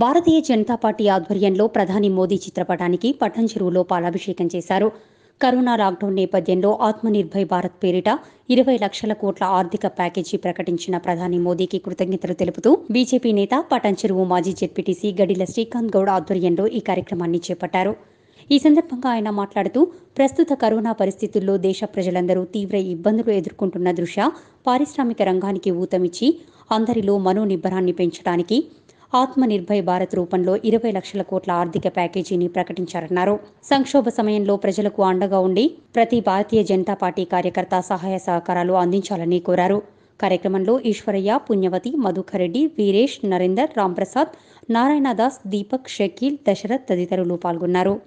భారతీయ Janata party ఆధ్వర్యంలో ప్రధాని మోదీ చిత్రపటానికి చెరువులో పాలాభిషేకం చేశారు కరోనా లాక్డౌన్ నేపథ్యంలో ఆత్మనిర్భర్ భారత్ పేరిట ఇరవై లక్షల కోట్ల ఆర్థిక ప్యాకేజీ ప్రకటించిన ప్రధాని మోదీకి కృతజ్ఞతలు తెలుపుతూ బీజేపీ నేత చెరువు మాజీ జెడ్పీటీసీ గడిల శ్రీకాంత్ గౌడ్ ఆధ్వర్యంలో ఈ కార్యక్రమాన్ని చేపట్టారు ఈ సందర్భంగా ఆయన మాట్లాడుతూ ప్రస్తుత కరోనా పరిస్థితుల్లో దేశ ప్రజలందరూ తీవ్ర ఇబ్బందులు ఎదుర్కొంటున్న దృష్ట్యా పారిశ్రామిక రంగానికి ఊతమిచ్చి అందరిలో మనోనిబ్బరాన్ని పెంచడానికి ఆత్మ నిర్భయ భారత్ రూపంలో ఇరవై లక్షల కోట్ల ఆర్థిక ప్యాకేజీని ప్రకటించారన్నారు సంక్షోభ సమయంలో ప్రజలకు అండగా ఉండి ప్రతి భారతీయ జనతా పార్టీ కార్యకర్త సహాయ సహకారాలు అందించాలని కోరారు కార్యక్రమంలో ఈశ్వరయ్య పుణ్యవతి మధుకరెడ్డి వీరేష్ నరేందర్ రాంప్రసాద్ నారాయణదాస్ దీపక్ షకీల్ దశరథ్ తదితరులు పాల్గొన్నారు